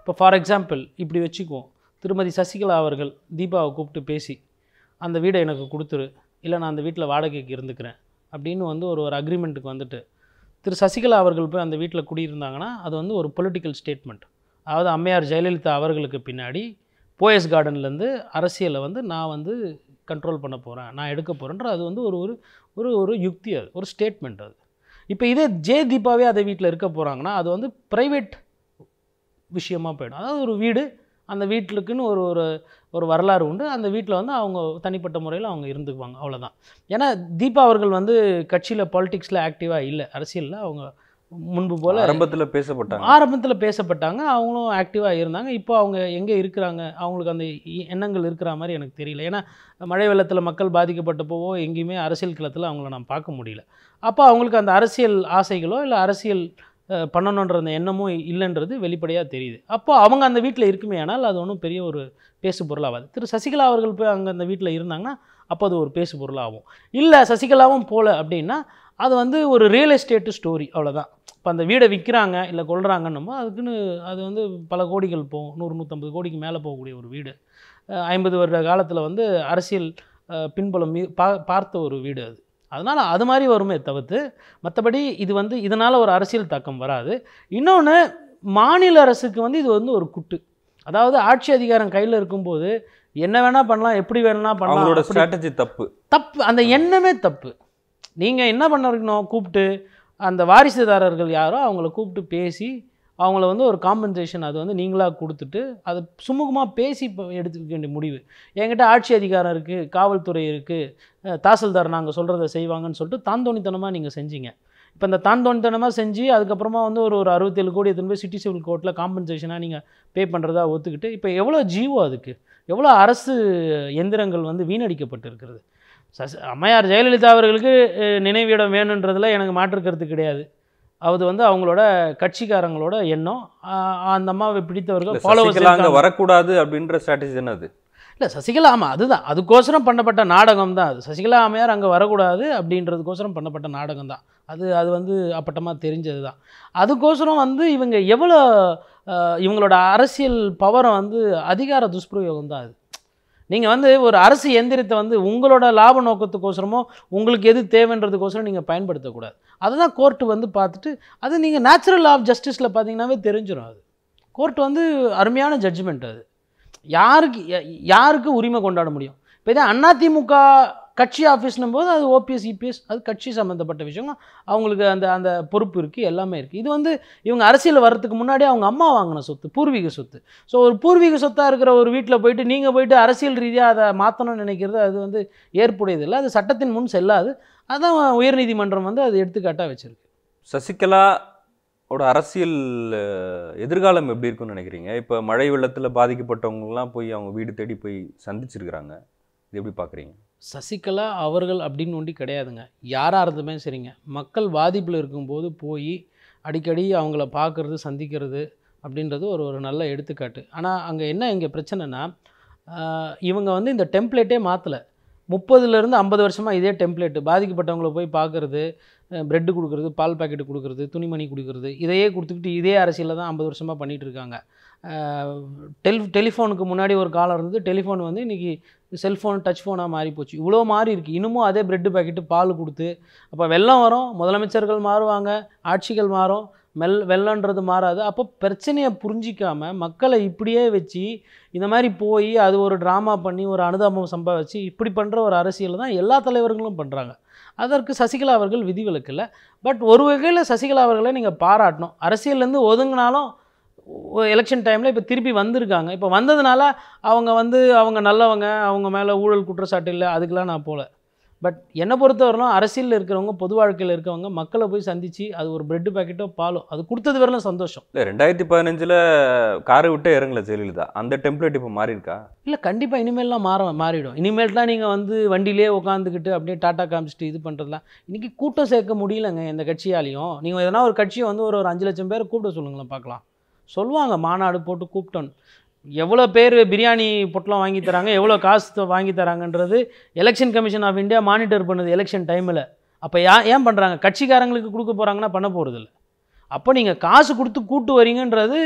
இப்போ ஃபார் எக்ஸாம்பிள் இப்படி வச்சுக்குவோம் திருமதி சசிகலா அவர்கள் தீபாவை கூப்பிட்டு பேசி அந்த வீடை எனக்கு கொடுத்துரு இல்லை நான் அந்த வீட்டில் வாடகைக்கு இருந்துக்கிறேன் அப்படின்னு வந்து ஒரு ஒரு அக்ரிமெண்ட்டுக்கு வந்துட்டு திரு சசிகலா அவர்கள் போய் அந்த வீட்டில் குடியிருந்தாங்கன்னா அது வந்து ஒரு பொலிட்டிக்கல் ஸ்டேட்மெண்ட் அதாவது அம்மையார் ஜெயலலிதா அவர்களுக்கு பின்னாடி போயஸ் கார்டன்லேருந்து அரசியலை வந்து நான் வந்து கண்ட்ரோல் பண்ண போகிறேன் நான் எடுக்க போகிறேன்ற அது வந்து ஒரு ஒரு ஒரு யுக்தி அது ஒரு ஸ்டேட்மெண்ட் அது இப்போ இதே ஜே தீபாவே அதை வீட்டில் இருக்க போகிறாங்கன்னா அது வந்து ப்ரைவேட் விஷயமாக போயிடும் அதாவது ஒரு வீடு அந்த வீட்டிலுக்குன்னு ஒரு ஒரு ஒரு வரலாறு உண்டு அந்த வீட்டில் வந்து அவங்க தனிப்பட்ட முறையில் அவங்க இருந்துக்குவாங்க அவ்வளோதான் ஏன்னா தீபா அவர்கள் வந்து கட்சியில் பாலிட்டிக்ஸில் ஆக்டிவாக இல்லை அரசியலில் அவங்க முன்பு போல் ஆரம்பத்தில் பேசப்பட்டாங்க ஆரம்பத்தில் பேசப்பட்டாங்க அவங்களும் ஆக்டிவாக இருந்தாங்க இப்போ அவங்க எங்கே இருக்கிறாங்க அவங்களுக்கு அந்த எண்ணங்கள் இருக்கிற மாதிரி எனக்கு தெரியல ஏன்னா மழை வெள்ளத்தில் மக்கள் பாதிக்கப்பட்டப்போவோ எங்கேயுமே அரசியல் களத்தில் அவங்கள நான் பார்க்க முடியல அப்போ அவங்களுக்கு அந்த அரசியல் ஆசைகளோ இல்லை அரசியல் பண்ணணுன்ற அந்த எண்ணமும் இல்லைன்றது வெளிப்படையாக தெரியுது அப்போது அவங்க அந்த வீட்டில் இருக்குமே ஆனால் அது ஒன்றும் பெரிய ஒரு பேசு பொருளாகாது திரு சசிகலா அவர்கள் போய் அங்கே அந்த வீட்டில் இருந்தாங்கன்னா அப்போ அது ஒரு பேசு பொருளாகும் இல்லை சசிகலாவும் போகல அப்படின்னா அது வந்து ஒரு ரியல் எஸ்டேட்டு ஸ்டோரி அவ்வளோதான் இப்போ அந்த வீடை விற்கிறாங்க இல்லை கொள்றாங்கன்னுமோ அதுக்குன்னு அது வந்து பல கோடிகள் போகும் நூறு நூற்றம்பது கோடிக்கு மேலே போகக்கூடிய ஒரு வீடு ஐம்பது வருட காலத்தில் வந்து அரசியல் பின்புலம் பா பார்த்த ஒரு வீடு அது அதனால் அது மாதிரி வருமே தவிர்த்து மற்றபடி இது வந்து இதனால் ஒரு அரசியல் தாக்கம் வராது இன்னொன்று மாநில அரசுக்கு வந்து இது வந்து ஒரு குட்டு அதாவது ஆட்சி அதிகாரம் கையில் இருக்கும்போது என்ன வேணால் பண்ணலாம் எப்படி வேணால் பண்ணலாம் ஸ்ட்ராட்டஜி தப்பு தப்பு அந்த எண்ணமே தப்பு நீங்கள் என்ன பண்ணிருக்கணும் கூப்பிட்டு அந்த வாரிசுதாரர்கள் யாரோ அவங்கள கூப்பிட்டு பேசி அவங்கள வந்து ஒரு காம்பன்சேஷன் அது வந்து நீங்களாக கொடுத்துட்டு அதை சுமூகமாக பேசி எடுத்துக்க வேண்டிய முடிவு என்கிட்ட ஆட்சி அதிகாரம் இருக்குது காவல்துறை இருக்குது தாசில்தார் நாங்கள் சொல்கிறத செய்வாங்கன்னு சொல்லிட்டு தாந்தோணித்தனமாக நீங்கள் செஞ்சீங்க இப்போ இந்த தாந்தோணித்தனமாக செஞ்சு அதுக்கப்புறமா வந்து ஒரு ஒரு அறுபத்தேழு கோடி எத்தனை போய் சிட்டி சிவில் கோர்ட்டில் காம்பன்சேஷனாக நீங்கள் பே பண்ணுறதா ஒத்துக்கிட்டு இப்போ எவ்வளோ ஜீவோ அதுக்கு எவ்வளோ அரசு எந்திரங்கள் வந்து வீணடிக்கப்பட்டு இருக்கிறது சசி அம்மையார் ஜெயலலிதா அவர்களுக்கு நினைவிடம் வேணுன்றதில் எனக்கு மாற்றுக்கிறது கிடையாது அது வந்து அவங்களோட கட்சிக்காரங்களோட எண்ணம் அந்த அம்மாவை பிடித்தவர்கள் ஃபாலோவர்ஸ் வரக்கூடாது அப்படின்ற ஸ்ட்ராட்டஜி என்ன அது இல்லை சசிகலா ஆமாம் அதுதான் அதுக்கோசரம் பண்ணப்பட்ட நாடகம் தான் அது சசிகலா அம்மையார் அங்கே வரக்கூடாது அப்படின்றதுக்கோசரம் பண்ணப்பட்ட நாடகம் தான் அது அது வந்து அப்பட்டமாக தெரிஞ்சது தான் அதுக்கோசரம் வந்து இவங்க எவ்வளோ இவங்களோட அரசியல் பவரை வந்து அதிகார துஷ்பிரயோகம் தான் அது நீங்கள் வந்து ஒரு அரசு எந்திரத்தை வந்து உங்களோட லாப நோக்கத்துக்கோசரமோ உங்களுக்கு எது தேவைன்றதுக்கோசரம் நீங்கள் பயன்படுத்தக்கூடாது தான் கோர்ட்டு வந்து பார்த்துட்டு அது நீங்கள் நேச்சுரல் ஆஃப் ஜஸ்டிஸில் பார்த்தீங்கன்னாவே தெரிஞ்சிடும் அது கோர்ட் வந்து அருமையான ஜட்ஜ்மெண்ட் அது யாருக்கு யாருக்கு உரிமை கொண்டாட முடியும் இப்போ இதே அதிமுக கட்சி ஆஃபீஸ்னும் போது அது ஓபிஎஸ் இபிஎஸ் e அது கட்சி சம்மந்தப்பட்ட விஷயம் அவங்களுக்கு அந்த அந்த பொறுப்பு இருக்குது எல்லாமே இருக்குது இது வந்து இவங்க அரசியல் வர்றதுக்கு முன்னாடி அவங்க அம்மா வாங்கின சொத்து பூர்வீக சொத்து ஸோ ஒரு பூர்வீக சொத்தாக இருக்கிற ஒரு வீட்டில் போயிட்டு நீங்கள் போயிட்டு அரசியல் ரீதியாக அதை மாற்றணும்னு நினைக்கிறது அது வந்து ஏற்புடையதில்லை அது சட்டத்தின் முன் செல்லாது அதான் உயர்நீதிமன்றம் வந்து அது எடுத்துக்காட்டாக வச்சுருக்கு சசிகலா ஓட அரசியல் எதிர்காலம் எப்படி இருக்குன்னு நினைக்கிறீங்க இப்போ மழை வெள்ளத்தில் பாதிக்கப்பட்டவங்கலாம் போய் அவங்க வீடு தேடி போய் சந்திச்சிருக்கிறாங்க இது எப்படி பார்க்குறீங்க சசிகலா அவர்கள் அப்படின்னு ஒண்டி கிடையாதுங்க யாராக இருந்துமே சரிங்க மக்கள் பாதிப்பில் இருக்கும்போது போய் அடிக்கடி அவங்கள பார்க்குறது சந்திக்கிறது அப்படின்றது ஒரு ஒரு நல்ல எடுத்துக்காட்டு ஆனால் அங்கே என்ன இங்கே பிரச்சனைனா இவங்க வந்து இந்த டெம்ப்ளேட்டே மாற்றலை முப்பதுலேருந்து ஐம்பது வருஷமாக இதே டெம்ப்ளேட்டு பாதிக்கப்பட்டவங்கள போய் பார்க்குறது ப்ரெட்டு கொடுக்குறது பால் பாக்கெட்டு கொடுக்குறது துணிமணி கொடுக்குறது இதையே கொடுத்துக்கிட்டு இதே அரசியலில் தான் ஐம்பது வருஷமாக பண்ணிகிட்டு இருக்காங்க டெல் டெலிஃபோனுக்கு முன்னாடி ஒரு காலம் இருந்தது டெலிஃபோன் வந்து இன்றைக்கி செல்ஃபோன் டச் ஃபோனாக மாறி போச்சு இவ்வளோ மாறி இருக்குது இன்னமும் அதே பிரெட்டு பேக்கெட்டு பால் கொடுத்து அப்போ வெள்ளம் வரும் முதலமைச்சர்கள் மாறுவாங்க ஆட்சிகள் மாறும் மெல் வெள்ளன்றது மாறாது அப்போ பிரச்சனையை புரிஞ்சிக்காமல் மக்களை இப்படியே வச்சு இந்த மாதிரி போய் அது ஒரு ட்ராமா பண்ணி ஒரு அனுதாபம் சம்பாதிச்சு இப்படி பண்ணுற ஒரு அரசியல் தான் எல்லா தலைவர்களும் பண்ணுறாங்க அதற்கு சசிகலா அவர்கள் விதிவிலக்கு பட் ஒரு வகையில் சசிகலா அவர்களை நீங்கள் பாராட்டணும் அரசியல்லேருந்து ஒதுங்கினாலும் எலெக்ஷன் டைமில் இப்போ திருப்பி வந்திருக்காங்க இப்போ வந்ததுனால அவங்க வந்து அவங்க நல்லவங்க அவங்க மேலே ஊழல் குற்றச்சாட்டு இல்லை அதுக்கெலாம் நான் போகல பட் என்னை பொறுத்தவரைலும் அரசியலில் இருக்கிறவங்க பொது வாழ்க்கையில் இருக்கிறவங்க மக்களை போய் சந்தித்து அது ஒரு பிரெட் பேக்கெட்டோ பாலோ அது கொடுத்தது வரலாம் சந்தோஷம் இல்லை ரெண்டாயிரத்தி பதினஞ்சில் காரை விட்டே இறங்கல ஜெயலலிதா அந்த டெம்ப்ளேட் இப்போ மாறியிருக்கா இல்லை கண்டிப்பாக இனிமேல்லாம் மாற மாறிடும் இனிமேல்தான் நீங்கள் வந்து வண்டியிலே உட்காந்துக்கிட்டு அப்படியே டாட்டா காமிச்சிட்டு இது பண்ணுறதுலாம் இன்றைக்கி கூட்டம் சேர்க்க முடியலங்க எந்த கட்சியாலையும் நீங்கள் எதனா ஒரு கட்சியை வந்து ஒரு ஒரு அஞ்சு லட்சம் பேர் கூப்பிட சொல்லுங்களேன் பார்க்கலாம் சொல்லுவாங்க மாநாடு போட்டு கூப்பிட்டோன்னு எவ்வளோ பேர் பிரியாணி பொட்டலாம் வாங்கி தராங்க எவ்வளோ காசு வாங்கி தராங்கன்றது election commission of India monitor பண்ணுது எலெக்ஷன் டைமில் அப்போ ஏன் ஏன் பண்ணுறாங்க கட்சிக்காரங்களுக்கு கொடுக்க போகிறாங்கன்னா பண்ண போகிறதில்ல அப்போ நீங்கள் காசு கொடுத்து கூட்டு வரீங்கன்றது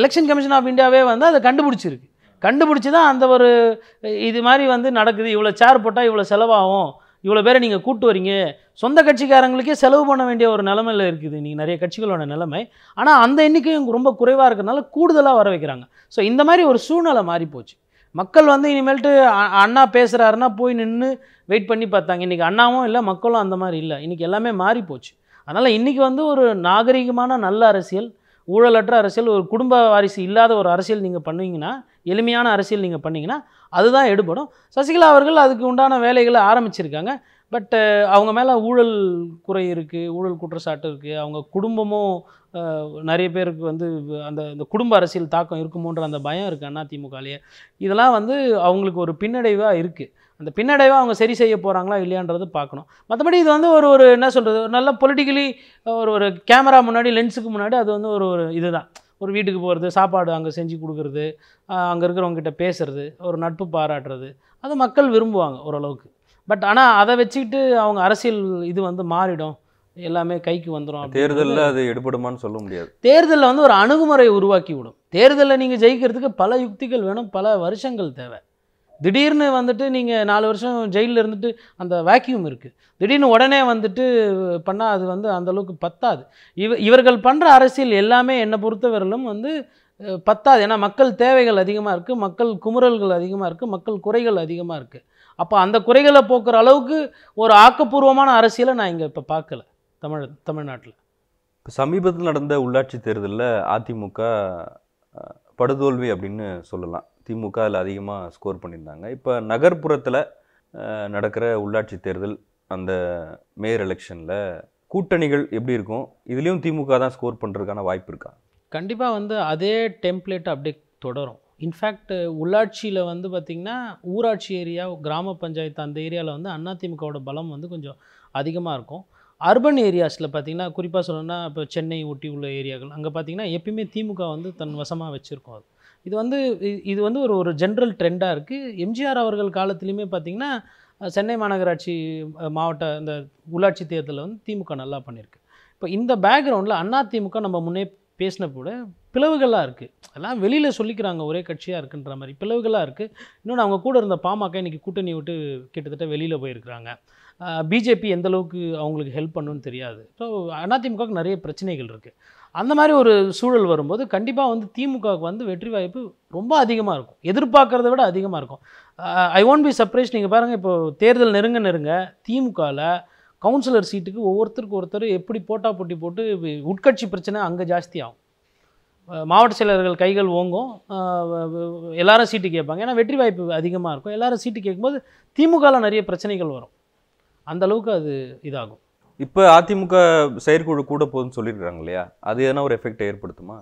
எலெக்ஷன் கமிஷன் ஆஃப் இந்தியாவே வந்து அதை கண்டுபிடிச்சிருக்கு கண்டுபிடிச்சி தான் அந்த ஒரு இது மாதிரி வந்து நடக்குது இவ்வளோ சேர் போட்டால் இவ்வளோ செலவாகும் இவ்வளோ பேரை நீங்கள் கூட்டு வரீங்க சொந்த கட்சிக்காரங்களுக்கே செலவு பண்ண வேண்டிய ஒரு நிலமையில் இருக்குது நீங்கள் நிறைய கட்சிகளோட நிலைமை ஆனால் அந்த எண்ணிக்கையும் ரொம்ப குறைவாக இருக்கிறனால கூடுதலாக வர வைக்கிறாங்க ஸோ இந்த மாதிரி ஒரு சூழ்நிலை மாறி போச்சு மக்கள் வந்து இனிமேல்ட்டு அண்ணா பேசுகிறாருன்னா போய் நின்று வெயிட் பண்ணி பார்த்தாங்க இன்றைக்கி அண்ணாவும் இல்லை மக்களும் அந்த மாதிரி இல்லை இன்றைக்கி எல்லாமே மாறி போச்சு அதனால் இன்றைக்கி வந்து ஒரு நாகரிகமான நல்ல அரசியல் ஊழலற்ற அரசியல் ஒரு குடும்ப வாரிசு இல்லாத ஒரு அரசியல் நீங்கள் பண்ணுவீங்கன்னா எளிமையான அரசியல் நீங்கள் பண்ணிங்கன்னா அதுதான் எடுபடும் சசிகலா அவர்கள் அதுக்கு உண்டான வேலைகளை ஆரம்பிச்சிருக்காங்க பட்டு அவங்க மேலே ஊழல் குறை இருக்குது ஊழல் குற்றச்சாட்டு இருக்குது அவங்க குடும்பமும் நிறைய பேருக்கு வந்து அந்த இந்த குடும்ப அரசியல் தாக்கம் இருக்குமோன்ற அந்த பயம் இருக்குது அண்ணா திமுகலையே இதெல்லாம் வந்து அவங்களுக்கு ஒரு பின்னடைவாக இருக்குது அந்த பின்னடைவாக அவங்க சரி செய்ய போகிறாங்களா இல்லையான்றது பார்க்கணும் மற்றபடி இது வந்து ஒரு ஒரு என்ன சொல்கிறது நல்ல பொலிட்டிக்கலி ஒரு ஒரு கேமரா முன்னாடி லென்ஸுக்கு முன்னாடி அது வந்து ஒரு ஒரு இதுதான் ஒரு வீட்டுக்கு போகிறது சாப்பாடு அங்கே செஞ்சு கொடுக்குறது அங்கே இருக்கிறவங்ககிட்ட பேசுகிறது ஒரு நட்பு பாராட்டுறது அது மக்கள் விரும்புவாங்க ஓரளவுக்கு பட் ஆனால் அதை வச்சுக்கிட்டு அவங்க அரசியல் இது வந்து மாறிடும் எல்லாமே கைக்கு வந்துடும் தேர்தலில் அது எடுபடுமான்னு சொல்ல முடியாது தேர்தலில் வந்து ஒரு அணுகுமுறை உருவாக்கி விடும் தேர்தலில் நீங்கள் ஜெயிக்கிறதுக்கு பல யுக்திகள் வேணும் பல வருஷங்கள் தேவை திடீர்னு வந்துட்டு நீங்கள் நாலு வருஷம் ஜெயிலில் இருந்துட்டு அந்த வேக்யூம் இருக்குது திடீர்னு உடனே வந்துட்டு பண்ணால் அது வந்து அந்தளவுக்கு பத்தாது இவ இவர்கள் பண்ணுற அரசியல் எல்லாமே என்னை பொறுத்தவரையிலும் வந்து பத்தாது ஏன்னா மக்கள் தேவைகள் அதிகமாக இருக்குது மக்கள் குமுறல்கள் அதிகமாக இருக்குது மக்கள் குறைகள் அதிகமாக இருக்குது அப்போ அந்த குறைகளை போக்குற அளவுக்கு ஒரு ஆக்கப்பூர்வமான அரசியலை நான் இங்கே இப்போ பார்க்கல தமிழ் தமிழ்நாட்டில் இப்போ சமீபத்தில் நடந்த உள்ளாட்சி தேர்தலில் அதிமுக படுதோல்வி அப்படின்னு சொல்லலாம் திமுக அதில் அதிகமாக ஸ்கோர் பண்ணியிருந்தாங்க இப்போ நகர்ப்புறத்தில் நடக்கிற உள்ளாட்சி தேர்தல் அந்த மேயர் எலெக்ஷனில் கூட்டணிகள் எப்படி இருக்கும் இதுலேயும் திமுக தான் ஸ்கோர் பண்ணுறதுக்கான வாய்ப்பு இருக்கா கண்டிப்பாக வந்து அதே டெம்ப்ளேட் அப்படியே தொடரும் இன்ஃபேக்ட் உள்ளாட்சியில் வந்து பார்த்திங்கன்னா ஊராட்சி ஏரியா கிராம பஞ்சாயத்து அந்த ஏரியாவில் வந்து அதிமுகவோட பலம் வந்து கொஞ்சம் அதிகமாக இருக்கும் அர்பன் ஏரியாஸில் பார்த்திங்கன்னா குறிப்பாக சொல்லணும்னா இப்போ சென்னை ஒட்டி உள்ள ஏரியாக்கள் அங்கே பார்த்திங்கன்னா எப்பயுமே திமுக வந்து தன் வசமாக வச்சுருக்கோம் அது இது வந்து இது வந்து ஒரு ஒரு ஜென்ரல் ட்ரெண்டாக இருக்குது எம்ஜிஆர் அவர்கள் காலத்துலேயுமே பார்த்திங்கன்னா சென்னை மாநகராட்சி மாவட்ட இந்த உள்ளாட்சி தேர்தலில் வந்து திமுக நல்லா பண்ணியிருக்கு இப்போ இந்த பேக்ரவுண்டில் அண்ணா திமுக நம்ம முன்னே பேசின கூட பிளவுகளாக இருக்குது எல்லாம் வெளியில் சொல்லிக்கிறாங்க ஒரே கட்சியாக இருக்குன்ற மாதிரி பிளவுகளாக இருக்குது இன்னொன்று அவங்க கூட இருந்த பாமக இன்றைக்கி கூட்டணி விட்டு கிட்டத்தட்ட வெளியில் போயிருக்கிறாங்க பிஜேபி எந்தளவுக்கு அவங்களுக்கு ஹெல்ப் பண்ணுன்னு தெரியாது ஸோ அதிமுகவுக்கு நிறைய பிரச்சனைகள் இருக்குது அந்த மாதிரி ஒரு சூழல் வரும்போது கண்டிப்பாக வந்து திமுகவுக்கு வந்து வெற்றி வாய்ப்பு ரொம்ப அதிகமாக இருக்கும் எதிர்பார்க்குறத விட அதிகமாக இருக்கும் ஐ ஒன்ட் பி சர்ப்ரைஸ் நீங்கள் பாருங்கள் இப்போது தேர்தல் நெருங்க நெருங்க திமுகவில் கவுன்சிலர் சீட்டுக்கு ஒவ்வொருத்தருக்கு ஒருத்தர் எப்படி போட்டா போட்டி போட்டு உட்கட்சி பிரச்சனை அங்கே ஜாஸ்தி ஆகும் மாவட்ட செயலர்கள் கைகள் ஓங்கும் எல்லாரும் சீட்டு கேட்பாங்க ஏன்னா வெற்றி வாய்ப்பு அதிகமாக இருக்கும் எல்லாரும் சீட்டு கேட்கும்போது திமுகவில் நிறைய பிரச்சனைகள் வரும் அந்தளவுக்கு அது இதாகும் இப்போ அதிமுக செயற்குழு கூட போதும்னு சொல்லியிருக்காங்க இல்லையா அது எதனா ஒரு எஃபெக்ட் ஏற்படுத்துமா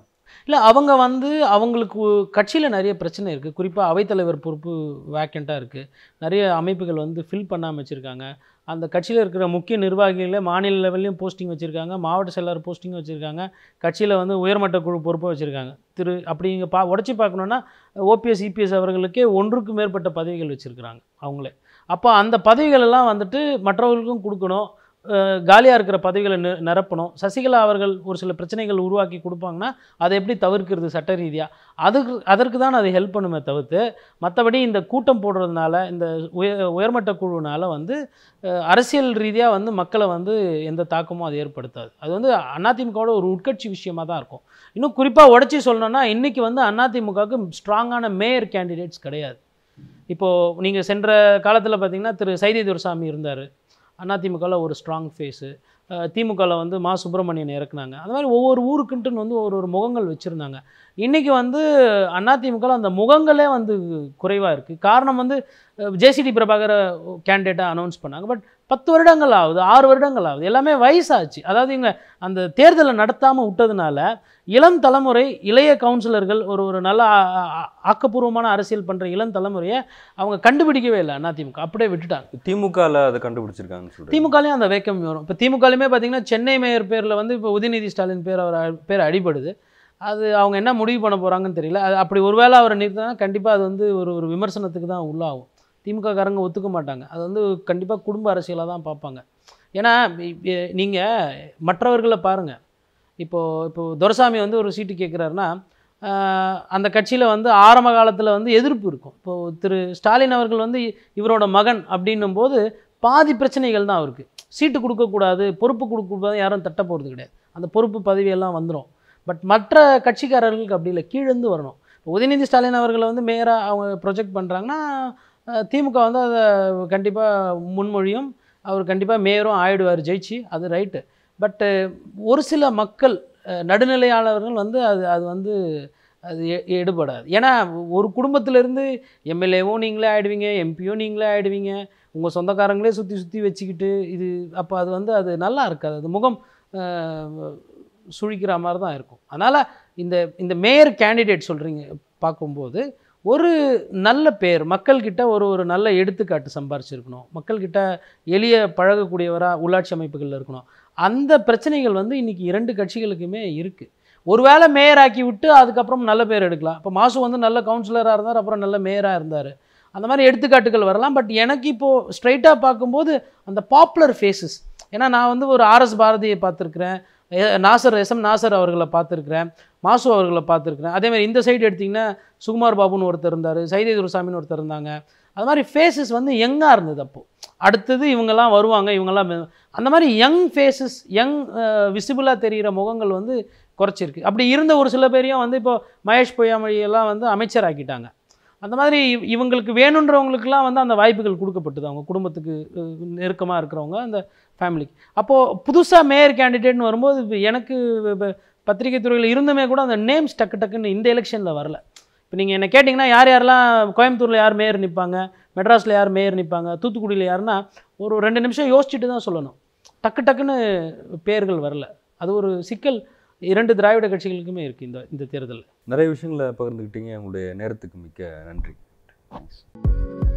இல்லை அவங்க வந்து அவங்களுக்கு கட்சியில் நிறைய பிரச்சனை இருக்குது குறிப்பாக அவைத்தலைவர் பொறுப்பு வேக்கண்ட்டாக இருக்குது நிறைய அமைப்புகள் வந்து ஃபில் பண்ணாமல் வச்சுருக்காங்க அந்த கட்சியில் இருக்கிற முக்கிய நிர்வாகிகளே மாநில லெவல்லையும் போஸ்டிங் வச்சுருக்காங்க மாவட்ட செயலர் போஸ்டிங் வச்சுருக்காங்க கட்சியில் வந்து உயர்மட்ட குழு பொறுப்பை வச்சுருக்காங்க திரு அப்படிங்க பா உடச்சி பார்க்கணுன்னா ஓபிஎஸ் இபிஎஸ் e அவர்களுக்கே ஒன்றுக்கு மேற்பட்ட பதவிகள் வச்சுருக்கிறாங்க அவங்களே அப்போ அந்த பதவிகளெல்லாம் வந்துட்டு மற்றவர்களுக்கும் கொடுக்கணும் காலியாக இருக்கிற பதவிகளை நிரப்பணும் சசிகலா அவர்கள் ஒரு சில பிரச்சனைகள் உருவாக்கி கொடுப்பாங்கன்னா அதை எப்படி தவிர்க்கிறது சட்ட ரீதியாக அதுக்கு அதற்கு தான் அதை ஹெல்ப் பண்ணுமே தவிர்த்து மற்றபடி இந்த கூட்டம் போடுறதுனால இந்த உய உயர்மட்ட குழுனால் வந்து அரசியல் ரீதியாக வந்து மக்களை வந்து எந்த தாக்கமும் அது ஏற்படுத்தாது அது வந்து அதிமுகவோட ஒரு உட்கட்சி விஷயமாக தான் இருக்கும் இன்னும் குறிப்பாக உடச்சி சொல்லணும்னா இன்றைக்கி வந்து அதிமுகவுக்கு ஸ்ட்ராங்கான மேயர் கேண்டிடேட்ஸ் கிடையாது இப்போது நீங்கள் சென்ற காலத்தில் பார்த்தீங்கன்னா திரு சைதி துரசாமி இருந்தார் அதிமுகவில் ஒரு ஸ்ட்ராங் ஃபேஸு திமுகவில் வந்து மா சுப்பிரமணியன் இறக்குனாங்க அந்த மாதிரி ஒவ்வொரு ஊருக்குன்ட்டுன்னு வந்து ஒரு ஒரு முகங்கள் வச்சுருந்தாங்க இன்றைக்கி வந்து அதிமுகவில் அந்த முகங்களே வந்து குறைவாக இருக்குது காரணம் வந்து ஜேசிடி பிரபாகர கேண்டிடேட்டாக அனௌன்ஸ் பண்ணாங்க பட் பத்து வருடங்கள் ஆகுது ஆறு வருடங்கள் ஆகுது எல்லாமே வயசாச்சு அதாவது இங்கே அந்த தேர்தலை நடத்தாமல் விட்டதுனால இளம் தலைமுறை இளைய கவுன்சிலர்கள் ஒரு ஒரு நல்ல ஆக்கப்பூர்வமான அரசியல் பண்ணுற இளம் தலைமுறையை அவங்க கண்டுபிடிக்கவே இல்லை அதிமுக அப்படியே விட்டுட்டாங்க திமுகவில் அதை கண்டுபிடிச்சிருக்காங்க திமுகலையும் அந்த வேக்கம் வரும் இப்போ திமுகலையுமே பார்த்தீங்கன்னா சென்னை மேயர் பேரில் வந்து இப்போ உதயநிதி ஸ்டாலின் பேர் அவர் பேர் அடிபடுது அது அவங்க என்ன முடிவு பண்ண போகிறாங்கன்னு தெரியல அது அப்படி ஒருவேளை அவரை நிறுத்தினா கண்டிப்பாக அது வந்து ஒரு ஒரு விமர்சனத்துக்கு தான் உள்ளாகும் திமுககாரங்க ஒத்துக்க மாட்டாங்க அது வந்து கண்டிப்பாக குடும்ப அரசியலாக தான் பார்ப்பாங்க ஏன்னா நீங்கள் மற்றவர்களை பாருங்கள் இப்போது இப்போது துரசாமி வந்து ஒரு சீட்டு கேட்குறாருன்னா அந்த கட்சியில் வந்து ஆரம்ப காலத்தில் வந்து எதிர்ப்பு இருக்கும் இப்போது திரு ஸ்டாலின் அவர்கள் வந்து இவரோட மகன் அப்படின்னும் போது பாதி பிரச்சனைகள் தான் அவருக்கு சீட்டு கொடுக்கக்கூடாது பொறுப்பு கொடுக்கக்கூடாது யாரும் தட்ட போகிறது கிடையாது அந்த பொறுப்பு பதவியெல்லாம் வந்துடும் பட் மற்ற கட்சிக்காரர்களுக்கு அப்படி இல்லை கீழேந்து வரணும் உதயநிதி ஸ்டாலின் அவர்களை வந்து மேயராக அவங்க ப்ரொஜெக்ட் பண்ணுறாங்கன்னா திமுக வந்து அதை கண்டிப்பாக முன்மொழியும் அவர் கண்டிப்பாக மேயரும் ஆயிடுவார் ஜெயிச்சு அது ரைட்டு பட்டு ஒரு சில மக்கள் நடுநிலையாளர்கள் வந்து அது அது வந்து அது எடுபடாது ஏன்னா ஒரு குடும்பத்திலேருந்து எம்எல்ஏவும் நீங்களே ஆகிடுவீங்க எம்பியும் நீங்களே ஆகிடுவீங்க உங்கள் சொந்தக்காரங்களே சுற்றி சுற்றி வச்சுக்கிட்டு இது அப்போ அது வந்து அது நல்லா இருக்காது அது முகம் சுழிக்கிற மாதிரி தான் இருக்கும் அதனால் இந்த இந்த மேயர் கேண்டிடேட் சொல்கிறீங்க பார்க்கும்போது ஒரு நல்ல பேர் மக்கள்கிட்ட ஒரு ஒரு நல்ல எடுத்துக்காட்டு சம்பாரிச்சிருக்கணும் மக்கள்கிட்ட எளிய பழகக்கூடியவராக உள்ளாட்சி அமைப்புகளில் இருக்கணும் அந்த பிரச்சனைகள் வந்து இன்றைக்கி இரண்டு கட்சிகளுக்குமே இருக்குது ஒருவேளை மேயர் ஆக்கி விட்டு அதுக்கப்புறம் நல்ல பேர் எடுக்கலாம் இப்போ மாசு வந்து நல்ல கவுன்சிலராக இருந்தார் அப்புறம் நல்ல மேயராக இருந்தார் அந்த மாதிரி எடுத்துக்காட்டுகள் வரலாம் பட் எனக்கு இப்போது ஸ்ட்ரைட்டாக பார்க்கும்போது அந்த பாப்புலர் ஃபேஸஸ் ஏன்னா நான் வந்து ஒரு ஆர்எஸ் பாரதியை பார்த்துருக்குறேன் நாசர் எஸ் எம் நாசர் அவர்களை பார்த்துருக்குறேன் மாசு அவர்களை பார்த்துருக்குறேன் அதேமாதிரி இந்த சைடு எடுத்திங்கன்னா சுகுமார் பாபுன்னு ஒருத்தர் இருந்தார் சைதே துருசாமின்னு ஒருத்தர் இருந்தாங்க அது மாதிரி ஃபேஸஸ் வந்து யங்காக இருந்தது அப்போது அடுத்தது இவங்கெல்லாம் வருவாங்க இவங்கெல்லாம் அந்த மாதிரி யங் ஃபேஸஸ் யங் விசிபிளாக தெரிகிற முகங்கள் வந்து குறைச்சிருக்கு அப்படி இருந்த ஒரு சில பேரையும் வந்து இப்போ மகேஷ் பொய்யாமொழியெல்லாம் வந்து அமைச்சர் ஆக்கிட்டாங்க அந்த மாதிரி இவங்களுக்கு வேணுன்றவங்களுக்குலாம் வந்து அந்த வாய்ப்புகள் கொடுக்கப்பட்டது அவங்க குடும்பத்துக்கு நெருக்கமாக இருக்கிறவங்க அந்த ஃபேமிலிக்கு அப்போது புதுசாக மேயர் கேண்டிடேட்னு வரும்போது எனக்கு பத்திரிகை துறையில் இருந்துமே கூட அந்த நேம்ஸ் டக்கு டக்குன்னு இந்த எலெக்ஷனில் வரல இப்போ நீங்கள் என்னை கேட்டிங்கன்னா யார் யாரெல்லாம் கோயம்புத்தூரில் யார் மேயர் நிற்பாங்க மெட்ராஸில் யார் மேயர் நிற்பாங்க தூத்துக்குடியில் யாருன்னா ஒரு ரெண்டு நிமிஷம் யோசிச்சுட்டு தான் சொல்லணும் டக்கு டக்குன்னு பேர்கள் வரல அது ஒரு சிக்கல் இரண்டு திராவிட கட்சிகளுக்குமே இருக்குது இந்த இந்த தேர்தலில் நிறைய விஷயங்களை பகிர்ந்துக்கிட்டீங்க உங்களுடைய நேரத்துக்கு மிக்க நன்றி தேங்க்ஸ்